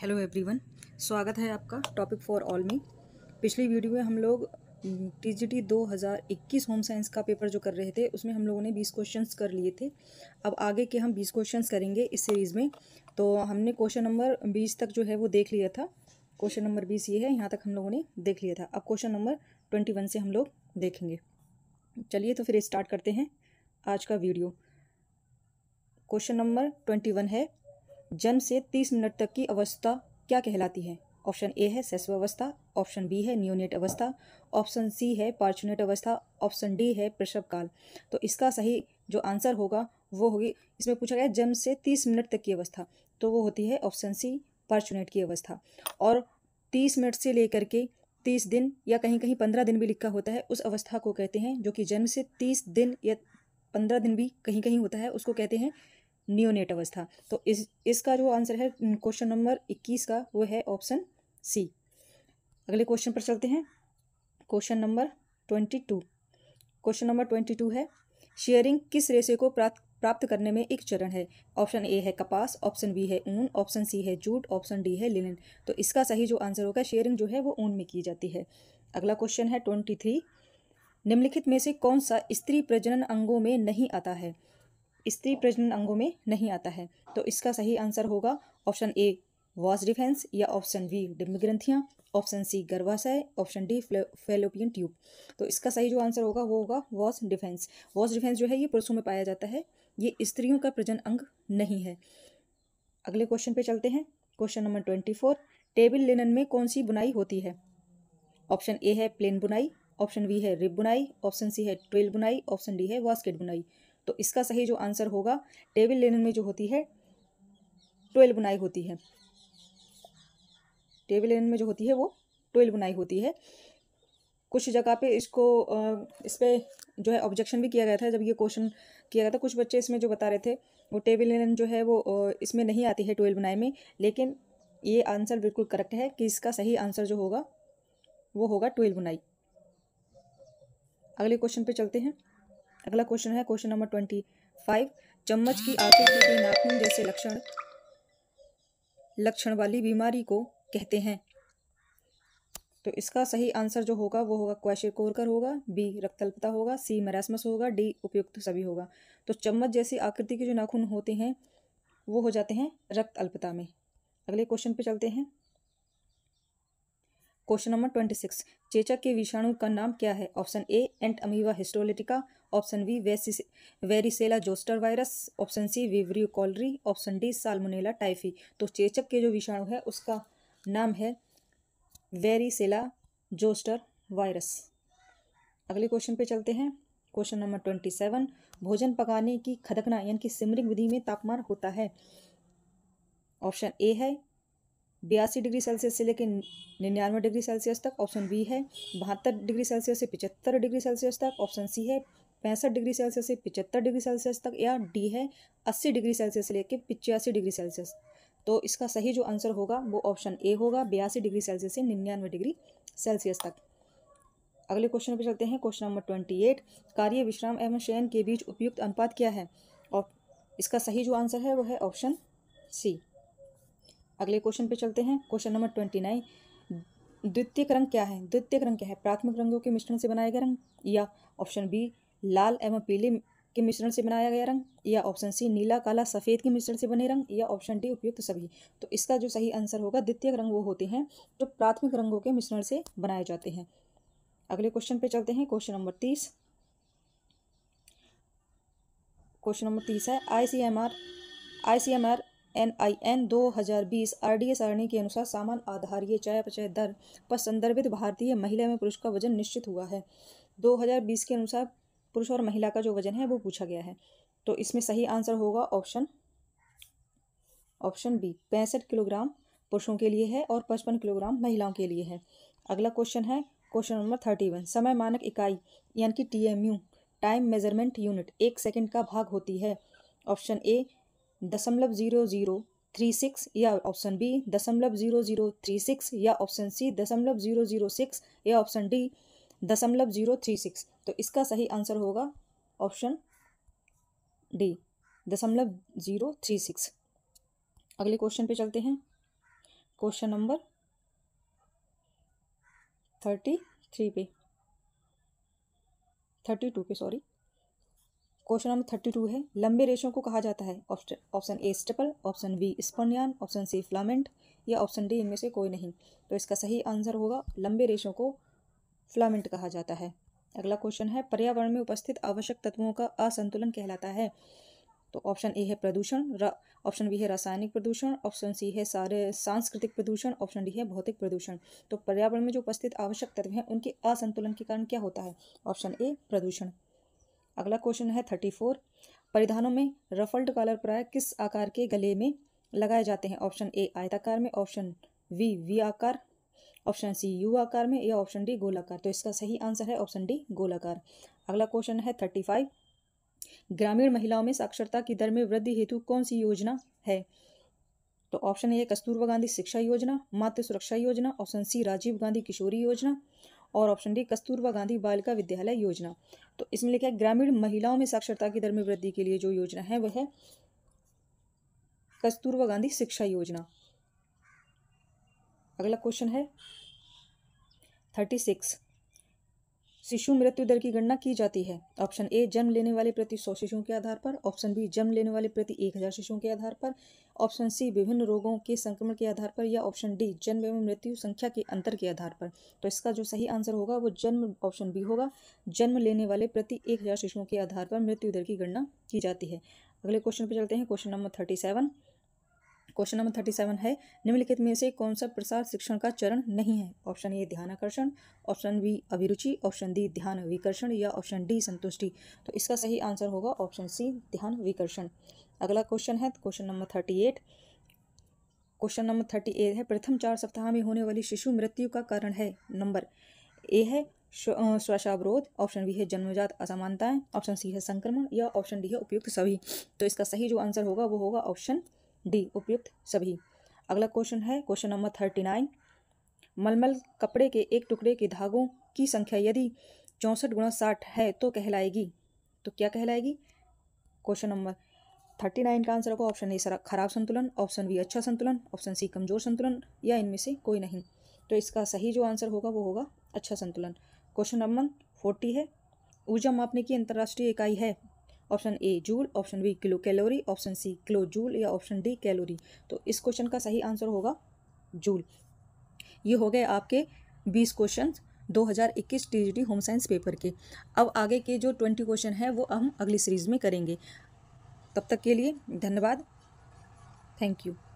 hello everyone स्वागत है आपका टॉपिक फॉर ऑल में पिछली वीडियो में हम लोग टी दो हज़ार इक्कीस होम साइंस का पेपर जो कर रहे थे उसमें हम लोगों ने बीस क्वेश्चंस कर लिए थे अब आगे के हम बीस क्वेश्चंस करेंगे इस सीरीज़ में तो हमने क्वेश्चन नंबर बीस तक जो है वो देख लिया था क्वेश्चन नंबर बीस ये है यहाँ तक हम लोगों ने देख लिया था अब क्वेश्चन नंबर ट्वेंटी वन से हम लोग देखेंगे चलिए तो फिर स्टार्ट करते हैं आज का video question number twenty one है जन्म से तीस मिनट तक की अवस्था क्या कहलाती है ऑप्शन ए है सेस्व अवस्था ऑप्शन बी है न्यूनेट अवस्था ऑप्शन सी है पार्चुनेट अवस्था ऑप्शन डी है प्रसव काल तो इसका सही जो आंसर होगा वो होगी इसमें पूछा गया जन्म से तीस मिनट तक की अवस्था तो वो होती है ऑप्शन सी पार्चुनेट की अवस्था और तीस मिनट से लेकर के तीस दिन या कहीं कहीं पंद्रह दिन भी लिखा होता है उस अवस्था को कहते हैं जो कि जन्म से तीस दिन या पंद्रह दिन भी कहीं कहीं होता है उसको कहते हैं न्यूनेट अवस्था तो इस इसका जो आंसर है क्वेश्चन नंबर इक्कीस का वो है ऑप्शन सी अगले क्वेश्चन पर चलते हैं question number twenty two question number twenty two है शेयरिंग किस रेशे को प्राप्त प्राप्त करने में एक चरण है ऑप्शन ए है कपास ऑप्शन बी है ऊन ऑप्शन सी है जूट ऑप्शन डी है लिनन तो इसका सही जो आंसर होगा शेयरिंग जो है वो ऊन में की जाती है अगला क्वेश्चन है ट्वेंटी थ्री निम्नलिखित में से कौन सा स्त्री प्रजनन अंगों में नहीं आता है स्त्री प्रजनन अंगों में नहीं आता है तो इसका सही आंसर होगा ऑप्शन ए वॉस डिफेंस या ऑप्शन डिम्ब डिम्बग्रंथियाँ ऑप्शन सी गर्भाशय ऑप्शन डी फेलोपियन ट्यूब तो इसका सही जो आंसर होगा वो होगा वॉस डिफेंस वॉस डिफेंस जो है ये पुरुषों में पाया जाता है ये स्त्रियों का प्रजन अंग नहीं है अगले क्वेश्चन पे चलते हैं question number twenty four table linen में कौन सी बुनाई होती है ऑप्शन ए है प्लेन बुनाई ऑप्शन बी है रिब बुनाई ऑप्शन सी है ट्वेल बुनाई ऑप्शन डी है वास्केट बुनाई तो इसका सही जो आंसर होगा टेबल लेनन में जो होती है ट्वेल्व बुनाई होती है टेबल लेनन में जो होती है वो ट्वेल्व बुनाई होती है कुछ जगह पे इसको इस पर जो है ऑब्जेक्शन भी किया गया था जब ये क्वेश्चन किया गया था कुछ बच्चे इसमें जो बता रहे थे वो टेबल लेनन जो है वो इसमें नहीं आती है ट्वेल्व बुनाई में लेकिन ये आंसर बिल्कुल करेक्ट है कि इसका सही आंसर जो होगा वो होगा ट्वेल्व बुनाई अगले क्वेश्चन पे चलते हैं अगला क्वेश्चन है क्वेश्चन नंबर ट्वेंटी फाइव चम्मच की आकृति नाखून जैसे लक्षण लक्षण वाली बीमारी को कहते हैं तो इसका सही आंसर जो होगा वो होगा क्वेश्चन कोरकर होगा बी रक्तल्पता होगा सी मैरासमस होगा डी उपयुक्त सभी होगा तो चम्मच जैसी आकृति के जो नाखून होते हैं वो हो जाते हैं रक्त अल्पता में अगले क्वेश्चन पे चलते हैं क्वेश्चन नंबर ट्वेंटी सिक्स चेचक के विषाणु का नाम क्या है option A Entamoeba histolytica option B वेसिस varicella zoster virus option C Vibrio cholerae option D Salmonella typhi तो चेचक के जो विषाणु है उसका नाम है वेरिसेला जोस्टर वायरस अगले क्वेश्चन पे चलते हैं क्वेश्चन नंबर ट्वेंटी सेवन भोजन पकाने की खदकना यानी कि सिमरिंग विधि में तापमान होता है ऑप्शन ए है बयासी डिग्री सेल्सियस से लेकर निन्यानवे डिग्री सेल्सियस तक ऑप्शन बी है बहत्तर डिग्री सेल्सियस से पिचहत्तर डिग्री सेल्सियस तक ऑप्शन सी है पैंसठ डिग्री सेल्सियस से पिचहत्तर डिग्री सेल्सियस तक या डी है अस्सी डिग्री सेल्सियस से लेकर पिचासी डिग्री सेल्सियस तो इसका सही जो आंसर होगा वो ऑप्शन ए होगा बयासी डिग्री सेल्सियस से निन्यानवे डिग्री सेल्सियस तक अगले क्वेश्चन पर चलते हैं क्वेश्चन नंबर ट्वेंटी एट कार्य विश्राम एवं शयन के बीच उपयुक्त अनुपात क्या है और इसका सही जो आंसर है वो है ऑप्शन सी अगले क्वेश्चन पे चलते हैं क्वेश्चन नंबर ट्वेंटी नाइन द्वितीय रंग क्या है द्वितीय रंग क्या है प्राथमिक रंगों के मिश्रण से बनाया गया रंग या ऑप्शन बी लाल एवं पीले के मिश्रण से बनाया गया रंग या ऑप्शन सी नीला काला सफ़ेद के मिश्रण से बने रंग या ऑप्शन डी उपयुक्त सभी तो इसका जो सही आंसर होगा द्वितीय रंग वो होते हैं जो प्राथमिक रंगों के मिश्रण से बनाए जाते हैं अगले क्वेश्चन पे चलते हैं क्वेश्चन नंबर तीस क्वेश्चन नंबर तीस है I C M R I C M R N I N दो हज़ार बीस आर डी एस सारणी के अनुसार सामान आधारीय चयापचय दर पर संदर्भित भारतीय महिला में पुरुष का वजन निश्चित हुआ है दो हज़ार बीस के अनुसार पुरुष और महिला का जो वजन है वो पूछा गया है तो इसमें सही आंसर होगा ऑप्शन ऑप्शन बी पैंसठ किलोग्राम पुरुषों के लिए है और पचपन किलोग्राम महिलाओं के लिए है अगला क्वेश्चन है क्वेश्चन नंबर थर्टी वन समय मानक इकाई यानी कि T M U time measurement unit एक सेकंड का भाग होती है ऑप्शन ए दशमलव जीरो जीरो थ्री सिक्स या ऑप्शन बी दशमलव जीरो जीरो थ्री सिक्स या ऑप्शन सी दशमलव जीरो जीरो सिक्स या ऑप्शन डी दशमलव जीरो थ्री सिक्स तो इसका सही आंसर होगा ऑप्शन डी दशमलव जीरो थ्री सिक्स अगले क्वेश्चन पे चलते हैं क्वेश्चन नंबर थर्टी थ्री पे थर्टी टू पे sorry question number thirty two है लंबे रेशों को कहा जाता है option A staple option B स्पर्नियान ऑप्शन सी फ्लामेंट या ऑप्शन डी इनमें से कोई नहीं तो इसका सही आंसर होगा लंबे रेशों को फ्लामेंट कहा जाता है अगला क्वेश्चन है पर्यावरण में उपस्थित आवश्यक तत्वों का असंतुलन कहलाता है तो ऑप्शन ए है प्रदूषण ऑप्शन बी है रासायनिक प्रदूषण ऑप्शन सी है सारे सांस्कृतिक प्रदूषण ऑप्शन डी है भौतिक प्रदूषण तो पर्यावरण में जो उपस्थित आवश्यक तत्व हैं उनके असंतुलन के कारण क्या होता है ऑप्शन ए प्रदूषण अगला क्वेश्चन है थर्टी फोर परिधानों में रफल्ड कॉलर प्राय किस आकार के गले में लगाए जाते हैं ऑप्शन ए आयताकार में ऑप्शन वी वी आकार ऑप्शन सी यू आकार में या ऑप्शन डी गोलाकार तो इसका सही आंसर है ऑप्शन डी गोलाकार अगला क्वेश्चन है थर्टी फाइव ग्रामीण महिलाओं में साक्षरता की दर में वृद्धि हेतु कौन सी योजना है तो ऑप्शन ए कस्तूरबा गांधी शिक्षा योजना मातृ सुरक्षा योजना ऑप्शन सी राजीव गांधी किशोरी योजना और ऑप्शन डी कस्तूरबा गांधी बालिका विद्यालय योजना तो इसमें लिखा है ग्रामीण महिलाओं में साक्षरता की दर में वृद्धि के लिए जो योजना है वह है कस्तूरबा गांधी शिक्षा योजना अगला क्वेश्चन है थर्टी सिक्स शिशु मृत्यु दर की गणना की जाती है ऑप्शन ए जन्म लेने वाले प्रति सौ शिशुओं के आधार पर ऑप्शन बी जन्म लेने वाले प्रति एक हज़ार शिशुओं के आधार पर ऑप्शन सी विभिन्न रोगों के संक्रमण के आधार पर या ऑप्शन डी जन्म एवं मृत्यु संख्या के अंतर के आधार पर तो इसका जो सही आंसर होगा वो जन्म ऑप्शन बी होगा जन्म लेने वाले प्रति एक हज़ार शिशुओं के आधार पर मृत्यु दर की गणना की जाती है अगले क्वेश्चन पर चलते हैं question number thirty seven question number thirty seven है निम्नलिखित में से कौन सा प्रसार शिक्षण का चरण नहीं है ऑप्शन ए ध्यान आकर्षण ऑप्शन बी अभिरुचि ऑप्शन डी ध्यान विकर्षण या ऑप्शन डी संतुष्टि तो इसका सही आंसर होगा ऑप्शन सी ध्यान विकर्षण अगला क्वेश्चन है question number thirty eight question number thirty eight है प्रथम चार सप्ताह में होने वाली शिशु मृत्यु का कारण है नंबर ए है श्वासावरोध ऑप्शन बी है जन्मजात असमानताएं ऑप्शन सी है संक्रमण या ऑप्शन डी है उपयुक्त सभी तो इसका सही जो आंसर होगा वो होगा ऑप्शन डी उपयुक्त सभी अगला क्वेश्चन है क्वेश्चन नंबर थर्टी नाइन मलमल कपड़े के एक टुकड़े के धागों की संख्या यदि चौंसठ गुणा साठ है तो कहलाएगी तो क्या कहलाएगी क्वेश्चन नंबर थर्टी नाइन का आंसर होगा ऑप्शन ए खराब संतुलन ऑप्शन बी अच्छा संतुलन ऑप्शन सी कमजोर संतुलन या इनमें से कोई नहीं तो इसका सही जो आंसर होगा वो होगा अच्छा संतुलन क्वेश्चन नंबर फोर्टी है ऊर्जा मापने की अंतर्राष्ट्रीय इकाई है option A joule option B kilo calorie option C kilo joule या ऑप्शन डी कैलोरी तो इस क्वेश्चन का सही आंसर होगा जूल ये हो गए आपके बीस क्वेश्चन 2021 हज़ार होम साइंस पेपर के अब आगे के जो ट्वेंटी क्वेश्चन हैं वो हम अगली सीरीज़ में करेंगे तब तक के लिए धन्यवाद थैंक यू